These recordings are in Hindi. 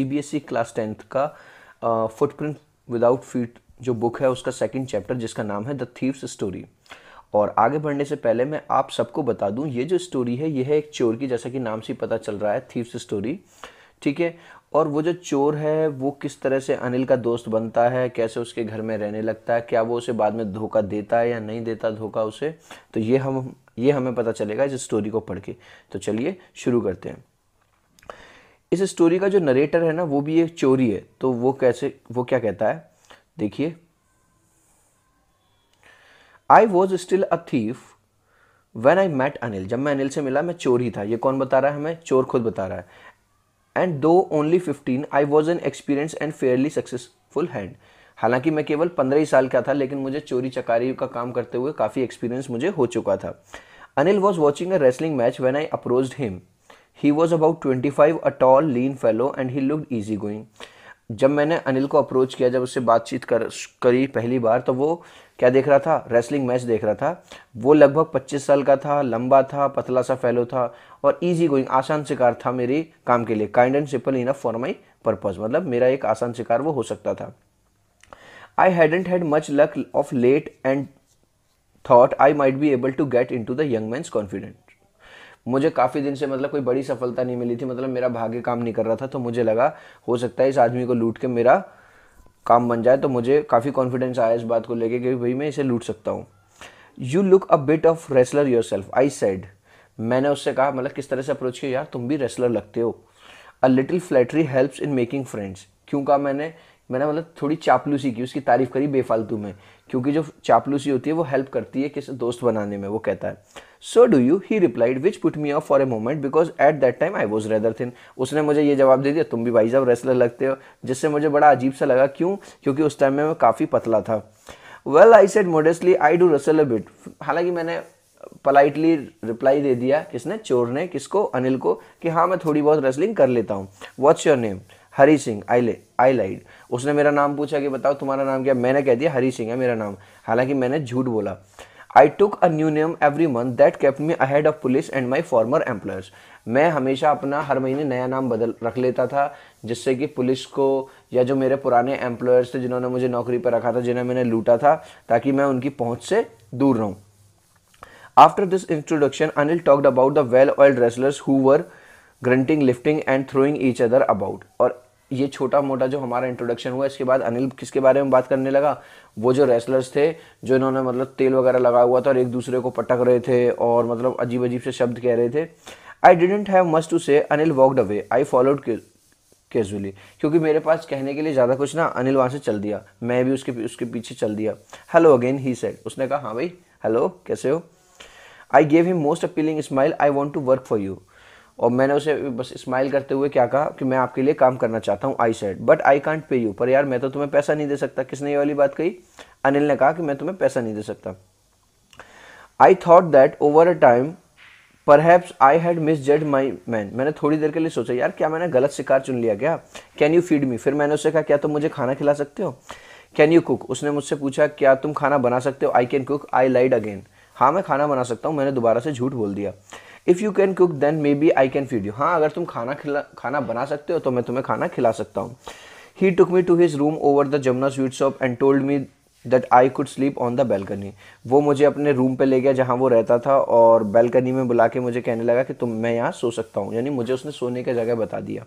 सी क्लास टेंथ का फुटप्रिंट विदाउट फीट जो बुक है उसका सेकंड चैप्टर जिसका नाम है द थीव्स स्टोरी और आगे बढ़ने से पहले मैं आप सबको बता दूं ये जो स्टोरी है यह है एक चोर की जैसा कि नाम से पता चल रहा है थीव्स स्टोरी ठीक है और वो जो चोर है वो किस तरह से अनिल का दोस्त बनता है कैसे उसके घर में रहने लगता है क्या वो उसे बाद में धोखा देता है या नहीं देता धोखा उसे तो ये हम ये हमें पता चलेगा इस स्टोरी को पढ़ के तो चलिए शुरू करते हैं इस स्टोरी का जो नरेटर है ना वो भी एक चोरी है तो वो कैसे वो क्या कहता है देखिए I was still a thief when I met Anil जब मैं अनिल से मिला मैं चोरी था ये कौन बता रहा है हमें चोर खुद बता रहा है and though only fifteen I was an experience and fairly successful hand हालांकि मैं केवल पंद्रह ही साल का था लेकिन मुझे चोरी चकारी का काम करते हुए काफ़ी एक्सपीरियंस मुझे हो चुका था Anil was watching a wrestling match when I approach him he was about twenty five a tall lean fellow and he look easy going जब मैंने अनिल को अप्रोच किया जब उससे बातचीत कर करी पहली बार तो वो क्या देख रहा था रेसलिंग मैच देख रहा था वो लगभग 25 साल का था लंबा था पतला सा फैलो था और इजी गोइंग आसान शिकार था मेरे काम के लिए kind and simple enough for my purpose मतलब मेरा एक आसान शिकार वो हो सकता था I hadn't had much luck of late and thought I might be able to get into the young man's confident मुझे काफ़ी दिन से मतलब कोई बड़ी सफलता नहीं मिली थी मतलब मेरा भाग्य काम नहीं कर रहा था तो मुझे लगा हो सकता है इस आदमी को लूट के मेरा काम बन जाए तो मुझे काफ़ी कॉन्फिडेंस आया इस बात को लेके कि भाई मैं इसे लूट सकता हूँ you look a bit of wrestler yourself I said मैंने उससे कहा मतलब किस तरह से अप्रोच किया यार तुम भी रेसलर लगते हो a little flattery helps in making friends क्यों कहा मैंने मैंने मतलब थोड़ी चापलूसी की उसकी तारीफ़ करी बेफालतू में क्योंकि जो चापलूसी होती है वो हेल्प करती है किसी दोस्त बनाने में वो कहता है so do you he replied which put me off for a moment because at that time I was rather thin उसने मुझे ये जवाब दे दिया तुम भी भाई साहब रेसलर लगते हो जिससे मुझे बड़ा अजीब सा लगा क्यों क्योंकि उस टाइम में मैं काफ़ी पतला था well I said modestly I do wrestle a bit हालांकि मैंने पोलाइटली रिप्लाई दे दिया किसने चोर ने किसको अनिल को कि हाँ मैं थोड़ी बहुत रेसलिंग कर लेता हूँ what's your name Hari Singh I I lied उसने मेरा नाम पूछा कि बताओ तुम्हारा नाम क्या मैंने कह दिया हरी सिंह है मेरा नाम हालांकि मैंने झूठ बोला I took a new name every month that kept me ahead of police and my former employers मैं हमेशा अपना हर महीने नया नाम बदल रख लेता था जिससे कि पुलिस को या जो मेरे पुराने एम्प्लॉयर्स थे जिन्होंने मुझे नौकरी पर रखा था जिन्हें मैंने लूटा था ताकि मैं उनकी पहुंच से दूर रहूं after this introduction Anil talked about the well oiled wrestlers who were grunting lifting and throwing each other about और ये छोटा मोटा जो हमारा इंट्रोडक्शन हुआ इसके बाद अनिल किसके बारे में बात करने लगा वो जो रेसलर्स थे जो इन्होंने मतलब तेल वगैरह लगा हुआ था और एक दूसरे को पटक रहे थे और मतलब अजीब अजीब से शब्द कह रहे थे I didn't have much to say Anil walked away I followed casually क्योंकि मेरे पास कहने के लिए ज़्यादा कुछ ना अनिल वहाँ से चल दिया मैं भी उसके उसके पीछे चल दिया हेलो अगेन ही सेड उसने कहा हाँ भाई हेलो कैसे हो I gave him most appealing smile I want to work for you और मैंने उसे बस स्माइल करते हुए क्या कहा कि मैं आपके लिए काम करना चाहता हूँ I said but I can't pay you पर यार मैं तो तुम्हें पैसा नहीं दे सकता किसने ये वाली बात कही अनिल ने कहा कि मैं तुम्हें पैसा नहीं दे सकता I thought that over a time perhaps I had misjudged my man मैंने थोड़ी देर के लिए सोचा यार क्या मैंने गलत शिकार चुन लिया क्या कैन यू फीड मी फिर मैंने उससे कहा क्या तुम मुझे खाना खिला सकते हो कैन यू कुक उसने मुझसे पूछा क्या तुम खाना बना सकते हो I can cook I lied again हाँ मैं खाना बना सकता हूँ मैंने दोबारा से झूठ बोल दिया if you can cook then maybe I can feed you हाँ अगर तुम खाना खिला खाना बना सकते हो तो मैं तुम्हें खाना खिला सकता हूँ he took me to his room over the Jamuna sweet shop and told me that I could sleep on the balcony वो मुझे अपने रूम पे ले गया जहाँ वो रहता था और बेलकनी में बुला के मुझे कहने लगा कि तुम मैं यहाँ सो सकता हूँ यानी मुझे उसने सोने की जगह बता दिया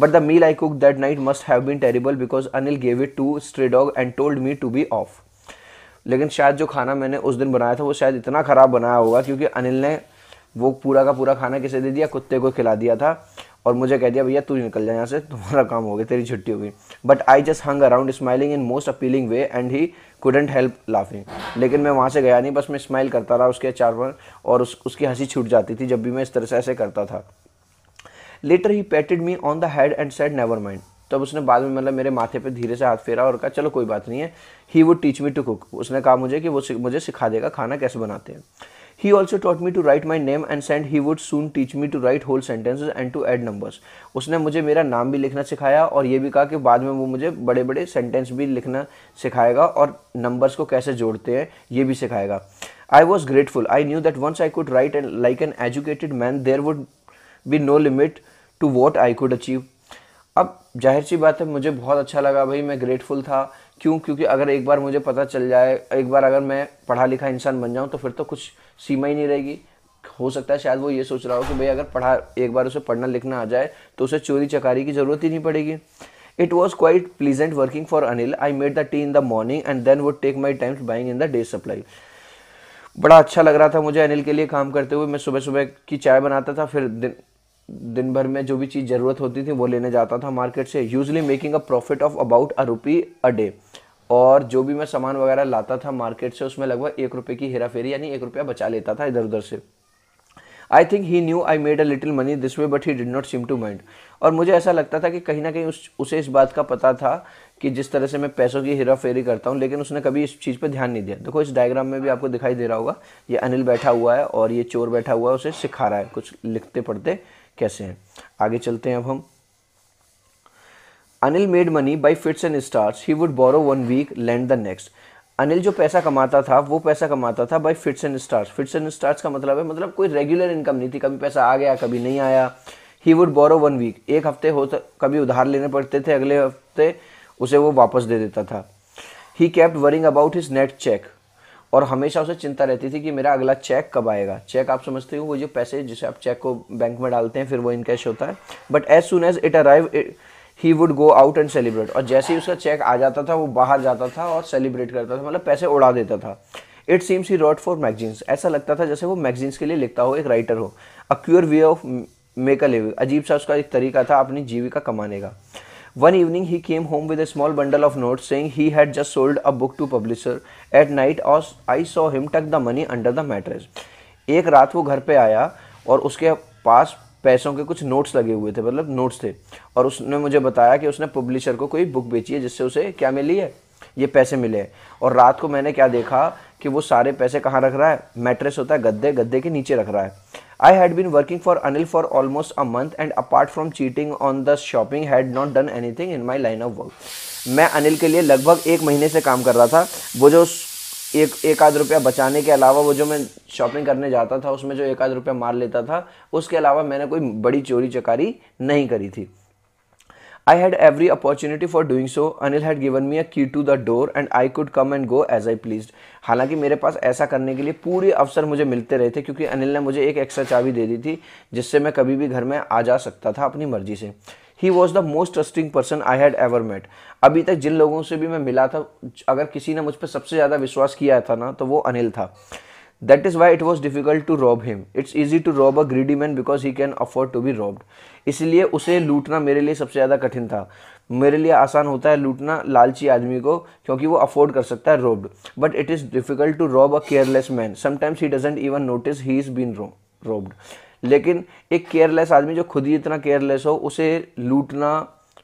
but the meal I cook that night must have been terrible because Anil gave it to stray dog and told me to be off लेकिन शायद जो खाना मैंने उस दिन बनाया था वो शायद इतना ख़राब बनाया होगा क्योंकि अनिल ने वो पूरा का पूरा खाना किसे दे दिया कुत्ते को खिला दिया था और मुझे कह दिया भैया तू निकल जा यहाँ से तुम्हारा काम हो गया तेरी छुट्टी हो गई but I just hung around smiling in most appealing way and he couldn't help laughing लेकिन मैं वहाँ से गया नहीं बस मैं स्माइल करता रहा उसके चार पर और उस, उसकी हंसी छूट जाती थी जब भी मैं इस तरह से ऐसे करता था later he patted me on the head and said never mind तब उसने बाद में मतलब मेरे माथे पे धीरे से हाथ फेरा और कहा चलो कोई बात नहीं है he would teach me to cook उसने कहा मुझे कि वो मुझे सिखा देगा खाना कैसे बनाते हैं He also taught me to write my name and said he would soon teach me to write whole sentences and to add numbers. उसने मुझे मेरा नाम भी लिखना सिखाया और ये भी कहा कि बाद में वो मुझे बड़े बड़े सेंटेंस भी लिखना सिखाएगा और नंबर्स को कैसे जोड़ते हैं ये भी सिखाएगा I was grateful I knew that once I could write and like an educated man there would be no limit to what I could achieve अब जाहिर सी बात है मुझे बहुत अच्छा लगा भाई मैं ग्रेटफुल था क्यों क्योंकि अगर एक बार मुझे पता चल जाए एक बार अगर मैं पढ़ा लिखा इंसान बन जाऊँ तो फिर तो कुछ सीमा ही नहीं रहेगी हो सकता है शायद वो ये सोच रहा हो कि भाई अगर पढ़ा एक बार उसे पढ़ना लिखना आ जाए तो उसे चोरी चकारी की ज़रूरत ही नहीं पड़ेगी it was quite pleasant working for Anil I made the tea in the morning and then would take my times buying in the day supply बड़ा अच्छा लग रहा था मुझे अनिल के लिए काम करते हुए मैं सुबह सुबह की चाय बनाता था फिर दिन दिन भर में जो भी चीज़ ज़रूरत होती थी वो लेने जाता था मार्केट से usually making a profit of about a rupee a day और जो भी मैं सामान वगैरह लाता था मार्केट से उसमें लगभग एक रुपये की हेरा फेरी यानी एक रुपया बचा लेता था इधर उधर से I think he knew I made a little money this way but he did not seem to mind और मुझे ऐसा लगता था कि कहीं ना कहीं उस उसे इस बात का पता था कि जिस तरह से मैं पैसों की हेरा फेरी करता हूँ लेकिन उसने कभी इस चीज़ पर ध्यान नहीं दिया देखो इस डायग्राम में भी आपको दिखाई दे रहा होगा ये अनिल बैठा हुआ है और ये चोर बैठा हुआ है उसे सिखा रहा है कुछ लिखते पढ़ते कैसे हैं आगे चलते हैं अब हम Anil made money by fits and starts he would borrow one week lend the next Anil जो पैसा कमाता था वो पैसा कमाता था by fits and starts fits and starts का मतलब है मतलब कोई रेगुलर इनकम नहीं थी कभी पैसा आ गया कभी नहीं आया he would borrow one week एक हफ्ते होता कभी उधार लेने पड़ते थे अगले हफ्ते उसे वो वापस दे देता था he kept worrying about his next cheque और हमेशा उसे चिंता रहती थी कि मेरा अगला चेक कब आएगा चेक आप समझते हो वो जो पैसे जिसे आप चेक को बैंक में डालते हैं फिर वो इनकैश होता है but as soon as it arrive he would go out and celebrate और जैसे ही उसका चेक आ जाता था वो बाहर जाता था और सेलिब्रेट करता था मतलब पैसे उड़ा देता था it seems he wrote for magazines ऐसा लगता था जैसे वो मैगजीन्स के लिए लिखता हो एक राइटर हो a queer way of make a living अजीब सा उसका एक तरीका था अपनी जीविका कमाने का evening he came home with with small bundle of note notes he had just sold a book to publisher at night और I saw him tuck the money under the mattress एक रात वो घर पे आया और उसके पास पैसों के कुछ नोट्स लगे हुए थे मतलब नोट्स थे और उसने मुझे बताया कि उसने पब्लिशर को कोई बुक बेची है जिससे उसे क्या मिली है ये पैसे मिले हैं और रात को मैंने क्या देखा कि वो सारे पैसे कहाँ रख रहा है मैट्रेस होता है गद्दे गद्दे के नीचे रख रहा है I had been working for Anil for almost a month and apart from cheating on the shopping had not done anything in my line of work मैं अनिल के लिए लगभग एक महीने से काम कर रहा था वो जो एक एक आध रुपया बचाने के अलावा वो जो मैं शॉपिंग करने जाता था उसमें जो एक आध रुपया मार लेता था उसके अलावा मैंने कोई बड़ी चोरी चकारी नहीं करी थी I had every opportunity for doing so Anil had given me a key to the door and I could come and go as I please हालांकि मेरे पास ऐसा करने के लिए पूरे अवसर मुझे मिलते रहे थे क्योंकि अनिल ने मुझे एक एक्स्ट्रा चाबी दे दी थी जिससे मैं कभी भी घर में आ जा सकता था अपनी मर्जी से he was the most trusting person I had ever met अभी तक जिन लोगों से भी मैं मिला था अगर किसी ने मुझ पर सबसे ज़्यादा विश्वास किया था ना तो वो अनिल था that is why it was difficult to rob him it's easy to rob a greedy man because he can afford to be robbed इसलिए उसे लूटना मेरे लिए सबसे ज़्यादा कठिन था मेरे लिए आसान होता है लूटना लालची आदमी को क्योंकि वो अफोर्ड कर सकता है robbed but it is difficult to rob a careless man sometimes he doesn't even notice he is been robbed लेकिन एक केयरलेस आदमी जो खुद ही इतना केयरलेस हो उसे लूटना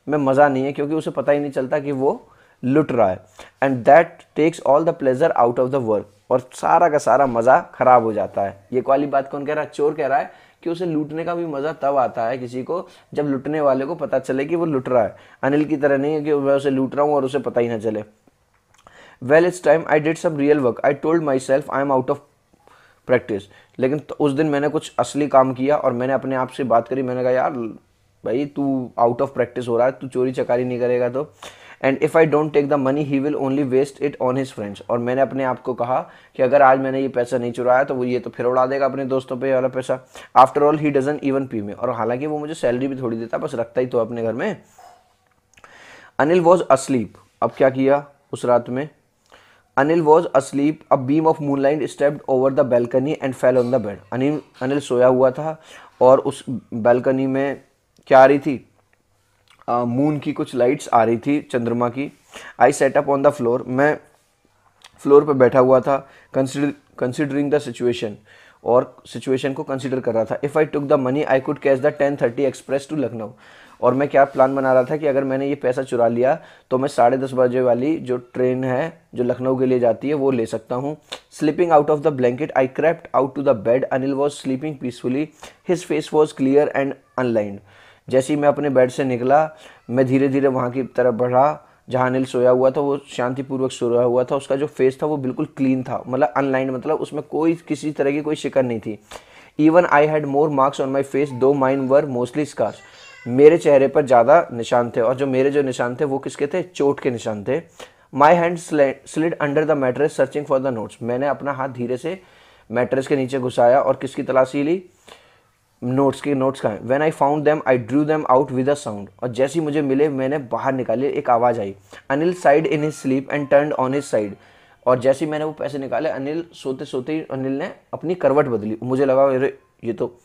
में मज़ा नहीं है क्योंकि उसे पता ही नहीं चलता कि वो लुट रहा है and that takes all the pleasure out of the work और सारा का सारा मज़ा ख़राब हो जाता है ये वाली बात कौन कह रहा है चोर कह रहा है कि उसे लूटने का भी मज़ा तब आता है किसी को जब लुटने वाले को पता चले कि वो लुट रहा है अनिल की तरह नहीं है कि मैं उसे लूट रहा हूँ और उसे पता ही ना चले well it's time I did some real work I told myself I am out of practice लेकिन तो उस दिन मैंने कुछ असली काम किया और मैंने अपने आप से बात करी मैंने कहा यार भाई तू आउट ऑफ प्रैक्टिस हो रहा है तू चोरी चकारी नहीं करेगा तो and if I don't take the money he will only waste it on his friends और मैंने अपने आप को कहा कि अगर आज मैंने ये पैसा नहीं चुराया तो वो ये तो फिर उड़ा देगा अपने दोस्तों पे वाला पैसा after all he doesn't even pay me और हालांकि वो मुझे सैलरी भी थोड़ी देता बस रखता ही तो अपने घर में अनिल वॉज असलीप अब क्या किया उस रात में was was asleep. A of moonlight stepped over the balcony and fell on the bed Anil Anil सोया हुआ था और उस बैल्कनी में क्या आ रही थी मून uh, की कुछ लाइट्स आ रही थी चंद्रमा की I sat up on the floor मैं फ्लोर पर बैठा हुआ था कंसिडरिंग द सिचुएशन और सिचुएशन को कंसिडर कर रहा था if I took the money I could catch the ten thirty express to Lucknow और मैं क्या प्लान बना रहा था कि अगर मैंने ये पैसा चुरा लिया तो मैं साढ़े दस बजे वाली जो ट्रेन है जो लखनऊ के लिए जाती है वो ले सकता हूँ slipping out of the blanket I crept out to the bed Anil was sleeping peacefully his face was clear and unlined जैसे ही मैं अपने बेड से निकला मैं धीरे धीरे वहाँ की तरफ बढ़ा जहाँ अनिल सोया हुआ था वो शांतिपूर्वक सोया हुआ था उसका जो फेस था वो बिल्कुल क्लीन था मतलब अनलाइंड मतलब उसमें कोई किसी तरह की कोई शिकन नहीं थी even I had more marks on my face though mine were mostly scars मेरे चेहरे पर ज़्यादा निशान थे और जो मेरे जो निशान थे वो किसके थे चोट के निशान थे my hand slid under the mattress searching for the notes मैंने अपना हाथ धीरे से मैट्रेस के नीचे घुसाया और किसकी तलाशी ली नोट्स के नोट्स का when I found them I drew them out with a sound और जैसे ही मुझे मिले मैंने बाहर निकाले एक आवाज़ आई Anil sighed in his sleep and turn on his side और जैसे ही मैंने वो पैसे निकाले अनिल सोते सोते ही अनिल ने अपनी करवट बदली मुझे लगा अरे ये तो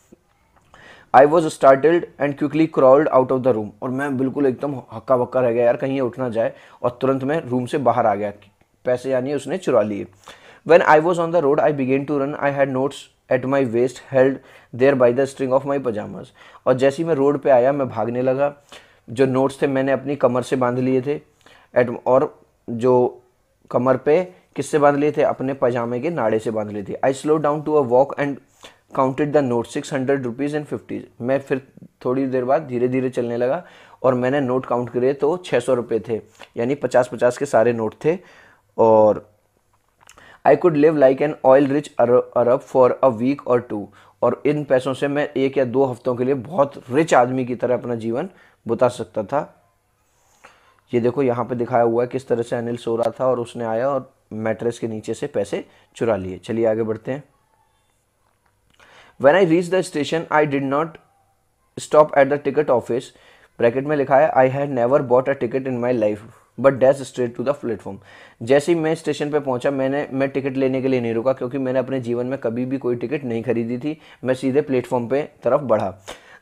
I was startled and quickly crawled out of the room और मैं बिल्कुल एकदम हक्का बक्का रह गया यार कहीं उठ ना जाए और तुरंत मैं रूम से बाहर आ गया पैसे यानी उसने चुरा लिए when I was on the road I began to run I had notes at my waist held there by the string of my pyjamas और जैसे ही मैं रोड पर आया मैं भागने लगा जो नोट्स थे मैंने अपनी कमर से बांध लिए थे एट और जो कमर पे किससे बांध लिए थे अपने पजामे के नाड़े से बांध लिए थे I slow down to a walk and counted the note six hundred rupees and fifties मैं फिर थोड़ी देर बाद धीरे धीरे चलने लगा और मैंने नोट काउंट करे तो छः सौ रुपये थे यानी पचास पचास के सारे नोट थे और I could live like an oil rich Arab for a week और टू और इन पैसों से मैं एक या दो हफ्तों के लिए बहुत रिच आदमी की तरह अपना जीवन बुता सकता था ये देखो यहाँ पे दिखाया हुआ है किस तरह से अनिल सो रहा था और उसने आया और मैट्रेस के नीचे से पैसे चुरा लिए चलिए आगे बढ़ते हैं when I reached the station I did not stop at the ticket office bracket में लिखा है I had never bought a ticket in my life but dash straight to the platform जैसे ही मैं स्टेशन पर पहुंचा मैंने मैं टिकट लेने के लिए नहीं रुका क्योंकि मैंने अपने जीवन में कभी भी कोई टिकट नहीं खरीदी थी मैं सीधे प्लेटफॉर्म पे तरफ बढ़ा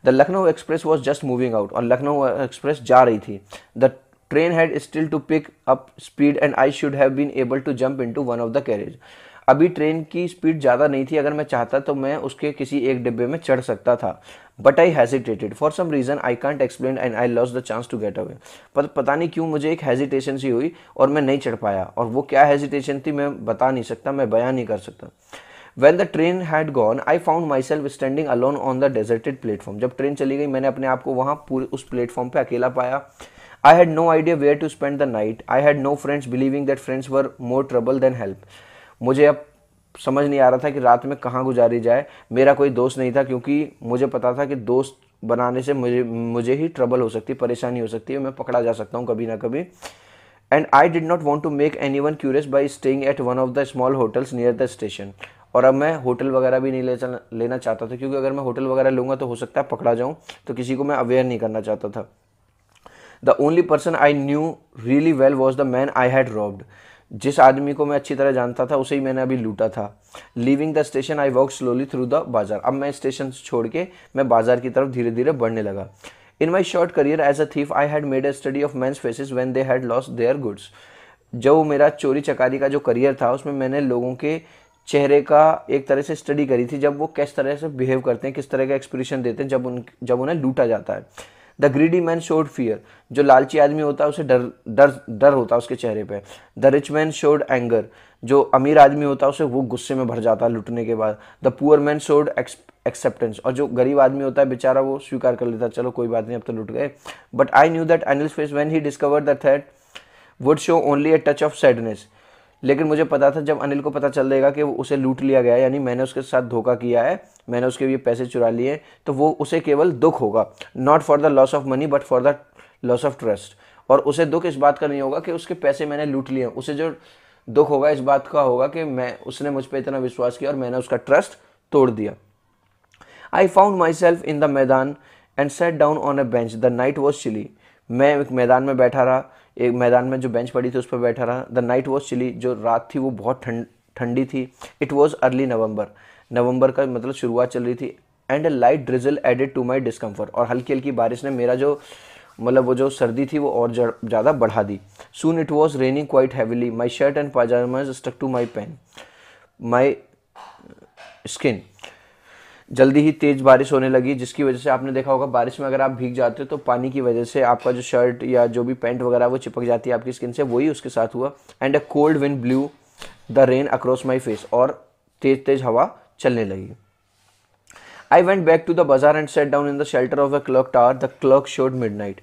the Lucknow express was just moving out और लखनऊ एक्सप्रेस जा रही थी the train had still to pick up speed and I should have been able to jump into one of the carriage अभी ट्रेन की स्पीड ज़्यादा नहीं थी अगर मैं चाहता तो मैं उसके किसी एक डिब्बे में चढ़ सकता था but I hesitated for some reason I can't explain and I lost the chance to get away पर पता नहीं क्यों मुझे एक हेजिटेशन सी हुई और मैं नहीं चढ़ पाया और वो क्या हेजिटेशन थी मैं बता नहीं सकता मैं बयान नहीं कर सकता when the train had gone I found myself standing alone on the deserted platform जब ट्रेन चली गई मैंने अपने आप को वहाँ पूरे उस प्लेटफॉर्म पर अकेला पाया I had no idea where to spend the night I had no friends believing that friends were more trouble than help मुझे अब समझ नहीं आ रहा था कि रात में कहाँ गुजारी जाए मेरा कोई दोस्त नहीं था क्योंकि मुझे पता था कि दोस्त बनाने से मुझे मुझे ही ट्रबल हो सकती परेशानी हो सकती है मैं पकड़ा जा सकता हूँ कभी ना कभी and I did not want to make anyone curious by staying at one of the small hotels near the station और अब मैं होटल वगैरह भी नहीं ले लेना चाहता था क्योंकि अगर मैं होटल वगैरह लूँगा तो हो सकता है पकड़ा जाऊँ तो किसी को मैं अवेयर नहीं करना चाहता था the only person I knew really well was the man I had robbed जिस आदमी को मैं अच्छी तरह जानता था उसे ही मैंने अभी लूटा था leaving the station I walk slowly through the bazaar अब मैं स्टेशन छोड़ के मैं बाजार की तरफ धीरे धीरे बढ़ने लगा in my short career as a thief I had made a study of men's faces when they had lost their goods जो मेरा चोरी चकारी का जो करियर था उसमें मैंने लोगों के चेहरे का एक तरह से स्टडी करी थी जब वो किस तरह से बिहेव करते हैं किस तरह का एक्सप्रेशन देते हैं जब उन जब उन्हें लूटा जाता है the greedy man showed fear जो लालची आदमी होता है उसे डर डर डर होता है उसके चेहरे पे the rich man showed anger जो अमीर आदमी होता है उसे वो गुस्से में भर जाता है लुटने के बाद the poor man showed acceptance और जो गरीब आदमी होता है बेचारा वो स्वीकार कर लेता चलो कोई बात नहीं अब तो लुट गए but I knew that Anil's face when he discovered the theft would show only a touch of sadness लेकिन मुझे पता था जब अनिल को पता चल जाएगा कि उसे लूट लिया गया यानी मैंने उसके साथ धोखा किया है मैंने उसके लिए पैसे चुरा लिए तो वो उसे केवल दुख होगा not for the loss of money but for the loss of trust और उसे दुख इस बात का नहीं होगा कि उसके पैसे मैंने लूट लिए उसे जो दुख होगा इस बात का होगा कि मैं उसने मुझ पर इतना विश्वास किया और मैंने उसका ट्रस्ट तोड़ दिया I found myself in the maidan and sat down on a bench the night was chilly मैं एक मैदान में बैठा रहा एक मैदान में जो बेंच पड़ी थी उस पर बैठा रहा द नाइट वॉज चिली जो रात थी वो बहुत ठंड ठंडी थी इट वॉज़ अर्ली नवंबर नवंबर का मतलब शुरुआत चल रही थी and a light drizzle added to my discomfort और हल्की हल्की बारिश ने मेरा जो मतलब वो जो सर्दी थी वो और ज़्यादा बढ़ा दी soon it was raining quite heavily my shirt and pyjamas stuck to my pen my skin जल्दी ही तेज़ बारिश होने लगी जिसकी वजह से आपने देखा होगा बारिश में अगर आप भीग जाते हो तो पानी की वजह से आपका जो शर्ट या जो भी पैंट वगैरह वो चिपक जाती है आपकी स्किन से वही उसके साथ हुआ and a cold wind blew the rain across my face और तेज़ तेज़ हवा चलने लगी I went back to the bazaar and sat down in the shelter of a clock tower the clock showed midnight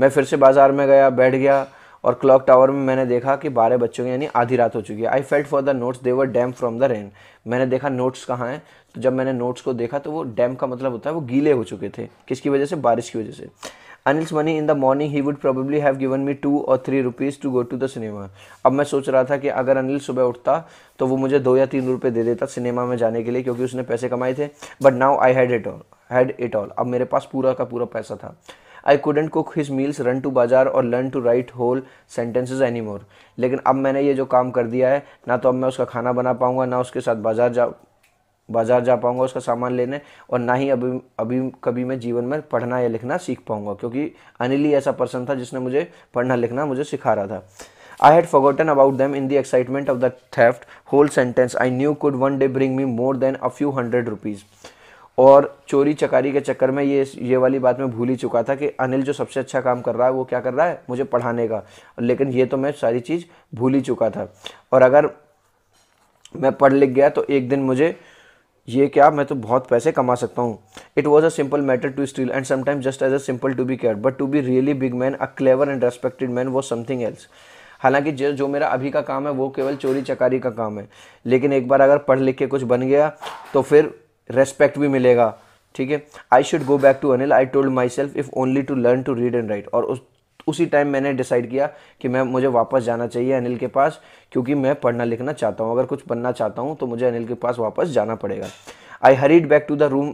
मैं फिर से बाजार में गया बैठ गया और क्लॉक टावर में मैंने देखा कि बारह बच्चों की यानी आधी रात हो चुकी है I felt for the notes they were damp from the rain मैंने देखा नोट्स कहाँ हैं तो जब मैंने नोट्स को देखा तो वो डैम का मतलब होता है वो गीले हो चुके थे किसकी वजह से बारिश की वजह से Anil's money in the morning he would probably have given me two और three rupees to go to the cinema अब मैं सोच रहा था कि अगर अनिल सुबह उठता तो वो मुझे दो या तीन रुपये दे देता सिनेमा में जाने के लिए क्योंकि उसने पैसे कमाए थे but now I had it all had it all अब मेरे पास पूरा का पूरा पैसा था I couldn't cook his meals run to bazaar और learn to write whole sentences any more लेकिन अब मैंने ये जो काम कर दिया है ना तो अब मैं उसका खाना बना पाऊँगा ना उसके साथ बाजार जा बाजार जा पाऊँगा उसका सामान लेने और ना ही अभी अभी कभी मैं जीवन में पढ़ना या लिखना सीख पाऊँगा क्योंकि अनिल ही ऐसा पर्सन था जिसने मुझे पढ़ना लिखना मुझे सिखा रहा था I had forgotten about them in the excitement of the theft. Whole sentence I knew could one day bring me more than a few hundred rupees. और चोरी चकारी के चक्कर में ये ये वाली बात मैं भूल ही चुका था कि अनिल जो सबसे अच्छा काम कर रहा है वो क्या कर रहा है मुझे पढ़ाने का लेकिन ये तो मैं सारी चीज़ भूल ही चुका था और अगर मैं पढ़ लिख गया तो एक दिन मुझे ये क्या मैं तो बहुत पैसे कमा सकता हूँ it was a simple matter to steal and sometime just as a simple to be care but to be really big man a clever and respected man was something else हालांकि जो जो मेरा अभी का काम है वो केवल चोरी चकारी का काम है लेकिन एक बार अगर पढ़ लिख के कुछ बन गया तो फिर रेस्पेक्ट भी मिलेगा ठीक है I should go back to Anil I told myself if only to learn to read and write और उस उसी टाइम मैंने डिसाइड किया कि मैं मुझे वापस जाना चाहिए अनिल के पास क्योंकि मैं पढ़ना लिखना चाहता हूँ अगर कुछ बनना चाहता हूँ तो मुझे अनिल के पास वापस जाना पड़ेगा I hurried back to the room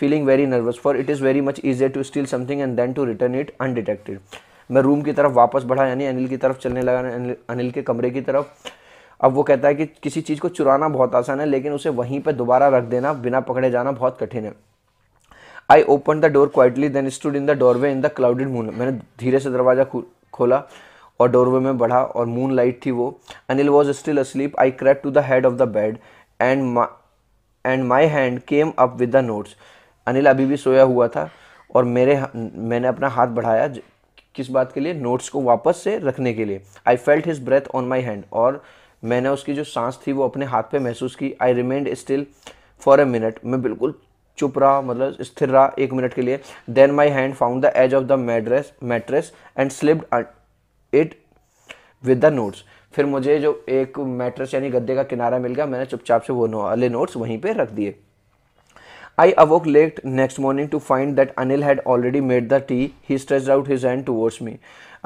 feeling very nervous for it is very much easier to steal something and then to return it undetected मैं रूम की तरफ वापस बढ़ा यानी अनिल की तरफ चलने लगा अनिल के कमरे की तरफ अब वो कहता है कि किसी चीज़ को चुराना बहुत आसान है लेकिन उसे वहीं पर दोबारा रख देना बिना पकड़े जाना बहुत कठिन है I open the door quietly then stood in the doorway in the clouded moon मैंने धीरे से दरवाज़ा खोला और डोरवे में बढ़ा और मून लाइट थी वो Anil was still asleep I crept to the head of the bed and and my hand came up with the notes Anil अभी भी सोया हुआ था और मेरे मैंने अपना हाथ बढ़ाया किस बात के लिए नोट्स को वापस से रखने के लिए I felt his breath on my hand और मैंने उसकी जो सांस थी वो अपने हाथ पे महसूस की I remained still for a minute मैं बिल्कुल चुप रहा मतलब स्थिर रहा एक मिनट के लिए then my hand found the edge of the mattress mattress and slipped it with the notes फिर मुझे जो एक मैट्रेस यानी गद्दे का किनारा मिल गया मैंने चुपचाप से वो वाले नोट्स वहीं पर रख दिए I awoke late next morning to find that Anil had already made the tea he stretch out his hand towards me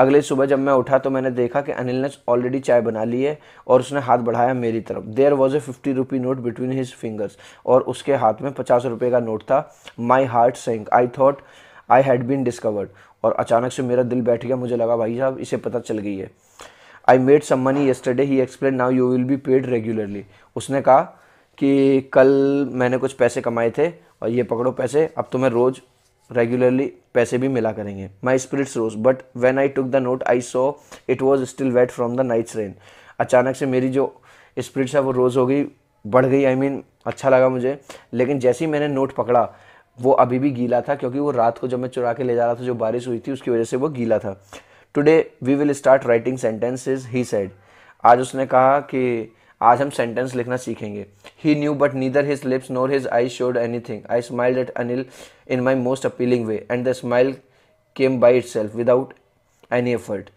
अगले सुबह जब मैं उठा तो मैंने देखा कि अनिल ने ऑलरेडी चाय बना ली है और उसने हाथ बढ़ाया मेरी तरफ there was a fifty rupee note between his fingers और उसके हाथ में पचास रुपये का नोट था my heart sank I thought I had been discovered और अचानक से मेरा दिल बैठ गया मुझे लगा भाई साहब इसे पता चल गई है I made some money yesterday he explained now you will be paid regularly उसने कहा कि कल मैंने कुछ पैसे कमाए थे और ये पकड़ो पैसे अब तुम्हें तो रोज़ रेगुलरली पैसे भी मिला करेंगे my spirits rose but when I took the note I saw it was still wet from the night's rain अचानक से मेरी जो स्पिरिट्स है वो रोज़ हो गई बढ़ गई आई I मीन mean, अच्छा लगा मुझे लेकिन जैसे ही मैंने नोट पकड़ा वो अभी भी गीला था क्योंकि वो रात को जब मैं चुरा के ले जा रहा था जो बारिश हुई थी उसकी वजह से वो गीला था today we will start writing sentences he said आज उसने कहा कि आज हम सेंटेंस लिखना सीखेंगे he knew but neither his lips nor his eyes showed anything I smiled at Anil in my most appealing way and the smile came by itself without any effort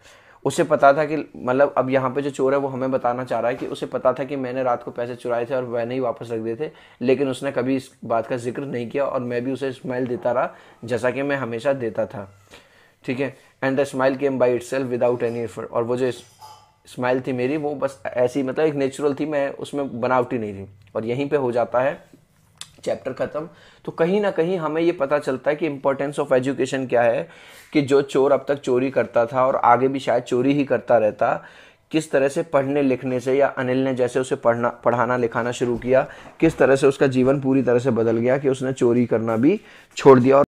उसे पता था कि मतलब अब यहाँ पे जो चोर है वो हमें बताना चाह रहा है कि उसे पता था कि मैंने रात को पैसे चुराए थे और वह नहीं वापस रख दिए थे लेकिन उसने कभी इस बात का जिक्र नहीं किया और मैं भी उसे स्माइल देता रहा जैसा कि मैं हमेशा देता था ठीक है and the smile came by itself without any effort और वो जो स्माइल थी मेरी वो बस ऐसी मतलब एक नेचुरल थी मैं उसमें बनावटी नहीं थी और यहीं पे हो जाता है चैप्टर ख़त्म तो कहीं ना कहीं हमें ये पता चलता है कि इम्पोर्टेंस ऑफ एजुकेशन क्या है कि जो चोर अब तक चोरी करता था और आगे भी शायद चोरी ही करता रहता किस तरह से पढ़ने लिखने से या अनिल ने जैसे उसे पढ़ना पढ़ाना लिखाना शुरू किया किस तरह से उसका जीवन पूरी तरह से बदल गया कि उसने चोरी करना भी छोड़ दिया और